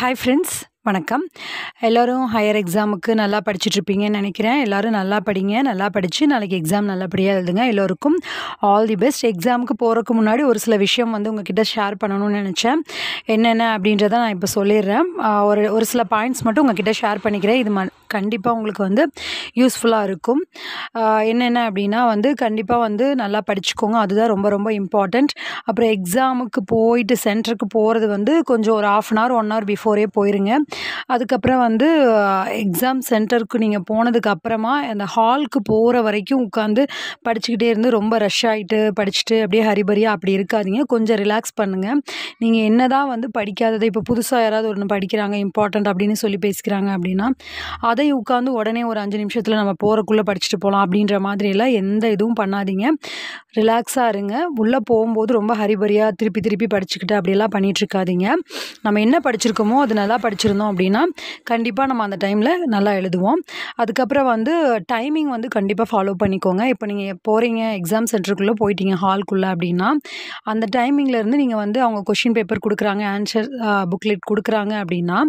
hi friends வணக்கம் எல்லோரும் higher எக்ஸாமுக்கு நல்லா படிச்சுட்ருப்பீங்கன்னு நினைக்கிறேன் எல்லோரும் நல்லா படிங்க நல்லா படித்து நாளைக்கு எக்ஸாம் நல்லபடியாக எழுதுங்க எல்லோருக்கும் ஆல் தி பெஸ்ட் எக்ஸாமுக்கு போகிறதுக்கு முன்னாடி ஒரு சில விஷயம் வந்து உங்ககிட்ட ஷேர் பண்ணணும்னு நினச்சேன் என்னென்ன அப்படின்றத நான் இப்போ சொல்லிடுறேன் ஒரு ஒரு சில பாயிண்ட்ஸ் மட்டும் உங்ககிட்ட ஷேர் பண்ணிக்கிறேன் இது ம கண்டிப்பாக உங்களுக்கு வந்து யூஸ்ஃபுல்லாக இருக்கும் என்னென்ன அப்படின்னா வந்து கண்டிப்பாக வந்து நல்லா படிச்சுக்கோங்க அதுதான் ரொம்ப ரொம்ப இம்பார்ட்டண்ட் அப்புறம் எக்ஸாமுக்கு போயிட்டு சென்டருக்கு போகிறது வந்து கொஞ்சம் ஒரு half an hour one hour before போயிருங்க அதுக்கப்புறம் வந்து எக்ஸாம் சென்டருக்கு நீங்கள் போனதுக்கு அப்புறமா அந்த ஹாலுக்கு போகிற வரைக்கும் உட்காந்து படிச்சுக்கிட்டே இருந்து ரொம்ப ரஷ் ஆகிட்டு படிச்சுட்டு அப்படியே ஹரிபரியாக அப்படி இருக்காதிங்க கொஞ்சம் ரிலாக்ஸ் பண்ணுங்கள் நீங்கள் என்ன தான் வந்து படிக்காததை இப்போ புதுசாக யாராவது ஒன்று படிக்கிறாங்க இம்பார்ட்டண்ட் அப்படின்னு சொல்லி பேசிக்கிறாங்க அப்படின்னா அதை கதையை உட்காந்து உடனே ஒரு அஞ்சு நிமிஷத்தில் நம்ம போகிறக்குள்ளே படிச்சுட்டு போகலாம் அப்படின்ற மாதிரிலாம் எந்த இதுவும் பண்ணாதீங்க ரிலாக்ஸாக இருங்க உள்ளே போகும்போது ரொம்ப ஹரிபரியாக திருப்பி திருப்பி படிச்சுக்கிட்டு அப்படியெல்லாம் பண்ணிகிட்ருக்காதீங்க நம்ம என்ன படிச்சிருக்கோமோ அது நல்லா படிச்சிருந்தோம் அப்படின்னா கண்டிப்பாக நம்ம அந்த டைமில் நல்லா எழுதுவோம் அதுக்கப்புறம் வந்து டைமிங் வந்து கண்டிப்பாக ஃபாலோ பண்ணிக்கோங்க இப்போ நீங்கள் போகிறீங்க எக்ஸாம் சென்டருக்குள்ளே போயிட்டீங்க ஹால்குள்ளே அப்படின்னா அந்த டைமிங்லேருந்து நீங்கள் வந்து அவங்க கொஷின் பேப்பர் கொடுக்குறாங்க ஆன்சர் புக்லெட் கொடுக்குறாங்க அப்படின்னா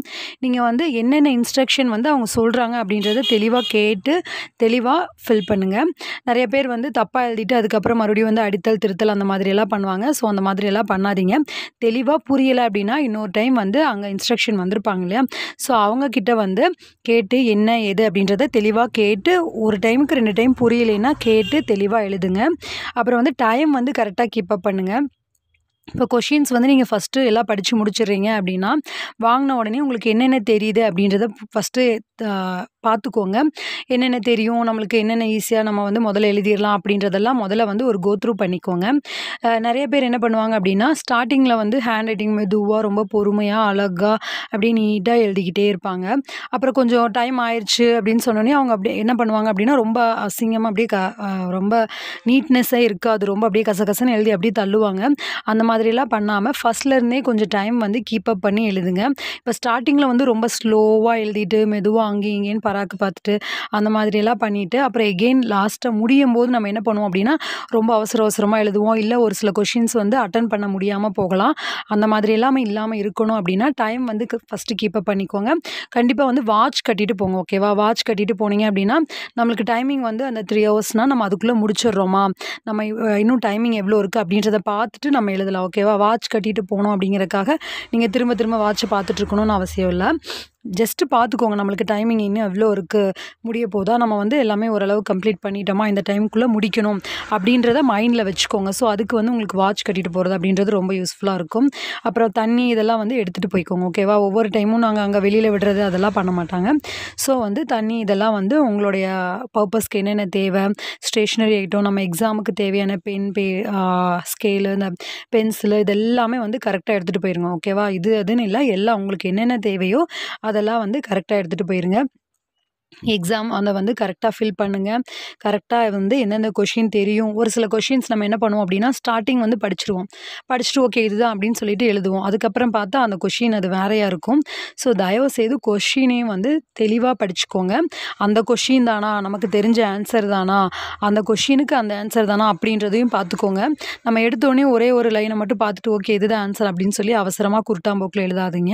நீங்கள் வந்து என்னென்ன இன்ஸ்ட்ரக்ஷன் வந்து அவங்க சொல்கிற கொடுக்குறாங்க அப்படின்றத தெளிவாக கேட்டு தெளிவாக ஃபில் பண்ணுங்கள் நிறைய பேர் வந்து தப்பாக எழுதிட்டு அதுக்கப்புறம் மறுபடியும் வந்து அடித்தல் திருத்தல் அந்த மாதிரியெல்லாம் பண்ணுவாங்க ஸோ அந்த மாதிரியெல்லாம் பண்ணாதீங்க தெளிவாக புரியலை அப்படின்னா இன்னொரு டைம் வந்து அங்கே இன்ஸ்ட்ரக்ஷன் வந்திருப்பாங்க இல்லையா ஸோ அவங்கக்கிட்ட வந்து கேட்டு என்ன எது அப்படின்றத தெளிவாக கேட்டு ஒரு டைமுக்கு ரெண்டு டைம் புரியலைன்னா கேட்டு தெளிவாக எழுதுங்க அப்புறம் வந்து டைம் வந்து கரெக்டாக கீப்பப் பண்ணுங்கள் இப்போ கொஷின்ஸ் வந்து நீங்கள் ஃபஸ்ட்டு எல்லாம் படித்து முடிச்சிடுறீங்க அப்படின்னா வாங்கின உடனே உங்களுக்கு என்னென்ன தெரியுது அப்படின்றத ஃபஸ்ட்டு பார்த்துக்கோங்க என்னென்ன தெரியும் நம்மளுக்கு என்னென்ன ஈஸியாக நம்ம வந்து முதல்ல எழுதிடலாம் அப்படின்றதெல்லாம் முதல்ல வந்து ஒரு கோத்ரூ பண்ணிக்கோங்க நிறைய பேர் என்ன பண்ணுவாங்க அப்படின்னா ஸ்டார்டிங்கில் வந்து ஹேண்ட் ரைட்டிங் மெதுவாக ரொம்ப பொறுமையாக அழகாக அப்படியே நீட்டாக எழுதிக்கிட்டே இருப்பாங்க அப்புறம் கொஞ்சம் டைம் ஆயிடுச்சு அப்படின்னு சொன்னோன்னே அவங்க அப்படியே என்ன பண்ணுவாங்க அப்படின்னா ரொம்ப அசிங்கமாக அப்படியே க ரொம்ப நீட்னஸ்ஸாக அது ரொம்ப அப்படியே கசகசன்னு எழுதி அப்படியே தள்ளுவாங்க அந்த மாதிரிலாம் பண்ணாமல் ஃபஸ்ட்லேருந்தே கொஞ்சம் டைம் வந்து கீப்பப் பண்ணி எழுதுங்க இப்போ ஸ்டார்டிங்கில் வந்து ரொம்ப ஸ்லோவாக எழுதிட்டு மெதுவாக அங்கேயும் இங்கேன்னு பராக்கு பார்த்துட்டு அந்த மாதிரியெல்லாம் பண்ணிவிட்டு அப்புறம் எகெயின் லாஸ்ட்டை முடியும் போது நம்ம என்ன பண்ணுவோம் அப்படின்னா ரொம்ப அவசர அவசரமாக எழுதுவோம் இல்லை ஒரு சில கொஷின்ஸ் வந்து அட்டன் பண்ண முடியாமல் போகலாம் அந்த மாதிரி எல்லாமே இல்லாமல் இருக்கணும் அப்படின்னா டைம் வந்து ஃபஸ்ட்டு கீப்பப் பண்ணிக்கோங்க கண்டிப்பாக வந்து வாட்ச் கட்டிட்டு போங்க ஓகேவா வாட்ச் கட்டிட்டு போனீங்க அப்படின்னா நம்மளுக்கு டைமிங் வந்து அந்த த்ரீ ஹவர்ஸ்னால் நம்ம அதுக்குள்ளே முடிச்சிடுறோமா நம்ம இன்னும் டைமிங் எவ்வளோ இருக்குது அப்படின்றத பார்த்துட்டு நம்ம எழுதலாம் ஓகேவா வாட்ச் கட்டிட்டு போகணும் அப்படிங்கிறக்காக நீங்கள் திரும்ப திரும்ப வாட்சை இருக்கணும்னு அவசியம் இல்லை ஜஸ்ட்டு பார்த்துக்கோங்க நம்மளுக்கு டைமிங் இன்னும் எவ்வளோ இருக்குது முடிய போதா நம்ம வந்து எல்லாமே ஓரளவு கம்ப்ளீட் பண்ணிட்டோமா இந்த டைமுக்குள்ளே முடிக்கணும் அப்படின்றத மைண்டில் வச்சுக்கோங்க ஸோ அதுக்கு வந்து உங்களுக்கு வாட்ச் கட்டிட்டு போகிறது அப்படின்றது ரொம்ப யூஸ்ஃபுல்லாக இருக்கும் அப்புறம் தண்ணி இதெல்லாம் வந்து எடுத்துகிட்டு போய்க்கோங்க ஓகேவா ஒவ்வொரு டைமும் நாங்கள் அங்கே வெளியில் விடுறது அதெல்லாம் பண்ண மாட்டாங்க ஸோ வந்து தண்ணி இதெல்லாம் வந்து உங்களுடைய பர்பஸ்க்கு என்னென்ன தேவை ஸ்டேஷ்னரி ஐட்டம் நம்ம எக்ஸாமுக்கு தேவையான பென் பே ஸ்கேலு இந்த பென்சிலு இதெல்லாமே வந்து கரெக்டாக எடுத்துகிட்டு போயிருங்க ஓகேவா இது அதுன்னு இல்லை எல்லாம் உங்களுக்கு என்னென்ன தேவையோ அதெல்லாம் வந்து கரெக்டாக எடுத்துகிட்டு போயிடுங்க எக்ஸாம் அதை வந்து கரெக்டாக ஃபில் பண்ணுங்கள் கரெக்டாக வந்து எந்தெந்த கொஷின் தெரியும் ஒரு சில கொஷின்ஸ் நம்ம என்ன பண்ணுவோம் அப்படின்னா ஸ்டார்டிங் வந்து படிச்சிருவோம் படிச்சுட்டு ஓகே இதுதான் அப்படின்னு சொல்லிட்டு எழுதுவோம் அதுக்கப்புறம் பார்த்தா அந்த கொஷின் அது வேறையாக இருக்கும் ஸோ தயவுசெய்து கொஷினையும் வந்து தெளிவாக படிச்சுக்கோங்க அந்த கொஷின் தானா நமக்கு தெரிஞ்ச ஆன்சர் தானா அந்த கொஷினுக்கு அந்த ஆன்சர் தானா அப்படின்றதையும் பார்த்துக்கோங்க நம்ம எடுத்தோடனே ஒரே ஒரு லைனை மட்டும் பார்த்துட்டு ஓகே இதுதான் ஆன்சர் அப்படின்னு சொல்லி அவசரமாக குருட்டாம்போக்கில் எழுதாதீங்க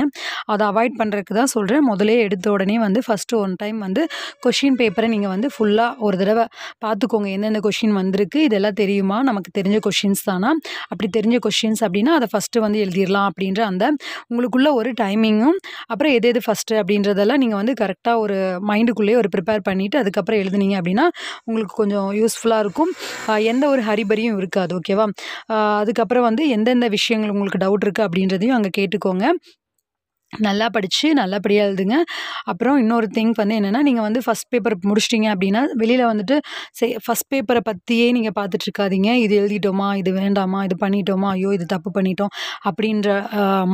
அதை அவாய்ட் பண்ணுறதுக்கு தான் சொல்கிறேன் முதலே எடுத்த உடனே வந்து ஃபஸ்ட்டு ஒன் டைம் வந்து கொஷின் பேப்பரை நீங்கள் வந்து ஃபுல்லாக ஒரு தடவை பார்த்துக்கோங்க எந்தெந்த கொஷின் வந்திருக்கு இதெல்லாம் தெரியுமா நமக்கு தெரிஞ்ச கொஷின்ஸ் தானா அப்படி தெரிஞ்ச கொஷின்ஸ் அப்படின்னா அதை ஃபஸ்ட்டு வந்து எழுதிடலாம் அப்படின்ற அந்த உங்களுக்குள்ள ஒரு டைமிங்கும் அப்புறம் எது எது ஃபஸ்ட்டு அப்படின்றதெல்லாம் நீங்கள் வந்து கரெக்டாக ஒரு மைண்டுக்குள்ளேயே ஒரு ப்ரிப்பேர் பண்ணிவிட்டு அதுக்கப்புறம் எழுதுனீங்க அப்படின்னா உங்களுக்கு கொஞ்சம் யூஸ்ஃபுல்லாக இருக்கும் எந்த ஒரு ஹரிபரியும் இருக்காது ஓகேவா அதுக்கப்புறம் வந்து எந்தெந்த விஷயங்கள் உங்களுக்கு டவுட் இருக்குது அப்படின்றதையும் அங்கே கேட்டுக்கோங்க நல்லா படித்து நல்லபடியாக எழுதுங்க அப்புறம் இன்னொரு திங் வந்து என்னென்னா நீங்கள் வந்து ஃபஸ்ட் பேப்பர் முடிச்சிட்டிங்க அப்படின்னா வெளியில் வந்துட்டு சே ஃபஸ்ட் பேப்பரை பற்றியே நீங்கள் பார்த்துட்ருக்காதீங்க இது எழுதிட்டோமா இது வேண்டாமா இது பண்ணிட்டோமா ஐயோ இது தப்பு பண்ணிட்டோம் அப்படின்ற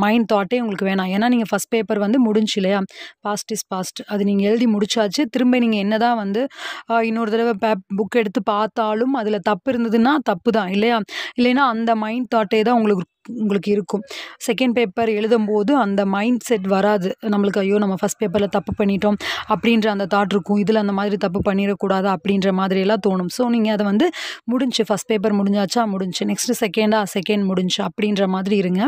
மைண்ட் தாட்டே உங்களுக்கு வேணாம் ஏன்னா நீங்கள் ஃபஸ்ட் பேப்பர் வந்து முடிஞ்சு இல்லையா பாஸ்ட் இஸ் பாஸ்ட் அது நீங்கள் எழுதி முடிச்சாச்சு திரும்ப நீங்கள் என்ன தான் வந்து இன்னொரு தடவை பே புக் எடுத்து பார்த்தாலும் அதில் தப்பு இருந்ததுன்னா தப்பு தான் இல்லையா இல்லைன்னா அந்த மைண்ட் தாட்டே தான் உங்களுக்கு உங்களுக்கு இருக்கும் செகண்ட் பேப்பர் எழுதும்போது அந்த மைண்ட் செட் வராது நம்மளுக்கு ஐயோ நம்ம ஃபஸ்ட் பேப்பரில் தப்பு பண்ணிட்டோம் அப்படின்ற அந்த தாட் இருக்கும் இதில் அந்த மாதிரி தப்பு பண்ணிடக்கூடாது அப்படின்ற மாதிரியெல்லாம் தோணும் ஸோ நீங்கள் அதை வந்து முடிஞ்சு ஃபஸ்ட் பேப்பர் முடிஞ்சாச்சா முடிஞ்சு நெக்ஸ்ட்டு செகண்டாக செகண்ட் முடிஞ்சு அப்படின்ற மாதிரி இருங்க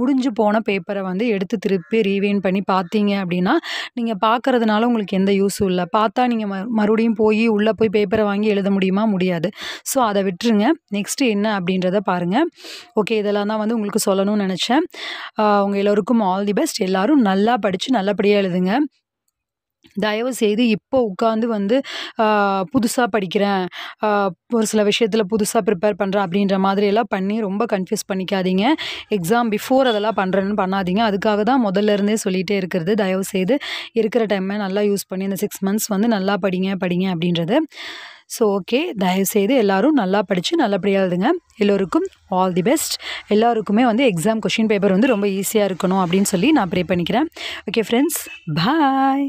முடிஞ்சு போன பேப்பரை வந்து எடுத்து திருப்பி ரீவைன் பண்ணி பார்த்தீங்க அப்படின்னா நீங்கள் பார்க்குறதுனால உங்களுக்கு எந்த யூஸும் இல்லை பார்த்தா நீங்கள் மறுபடியும் போய் உள்ளே போய் பேப்பரை வாங்கி எழுத முடியுமா முடியாது ஸோ அதை விட்டுருங்க நெக்ஸ்ட்டு என்ன அப்படின்றத பாருங்கள் ஓகே இதெல்லாம் தான் வந்து வந்து உங்களுக்கு சொல்லணும்னு நினச்சேன் உங்கள் எல்லோருக்கும் ஆல் தி பெஸ்ட் எல்லோரும் நல்லா படித்து நல்லபடியாக எழுதுங்க தயவு செய்து இப்போ உட்காந்து வந்து புதுசாக படிக்கிறேன் ஒரு சில விஷயத்தில் புதுசாக ப்ரிப்பேர் பண்ணுறேன் அப்படின்ற மாதிரியெல்லாம் பண்ணி ரொம்ப கன்ஃபியூஸ் பண்ணிக்காதீங்க எக்ஸாம் பிஃபோர் அதெல்லாம் பண்ணுறேன்னு பண்ணாதீங்க அதுக்காக தான் முதல்ல இருந்தே சொல்லிகிட்டே இருக்கிறது தயவு செய்து இருக்கிற டைமை நல்லா யூஸ் பண்ணி இந்த சிக்ஸ் மந்த்ஸ் வந்து நல்லா படிங்க படிங்க அப்படின்றது ஸோ ஓகே தயவுசெய்து எல்லோரும் நல்லா படித்து நல்லபடியாக எழுதுங்க எல்லோருக்கும் ஆல் தி பெஸ்ட் எல்லாருக்குமே வந்து எக்ஸாம் கொஷின் பேப்பர் வந்து ரொம்ப ஈஸியாக இருக்கணும் அப்படின்னு சொல்லி நான் ப்ரே பண்ணிக்கிறேன் ஓகே ஃப்ரெண்ட்ஸ் பாய்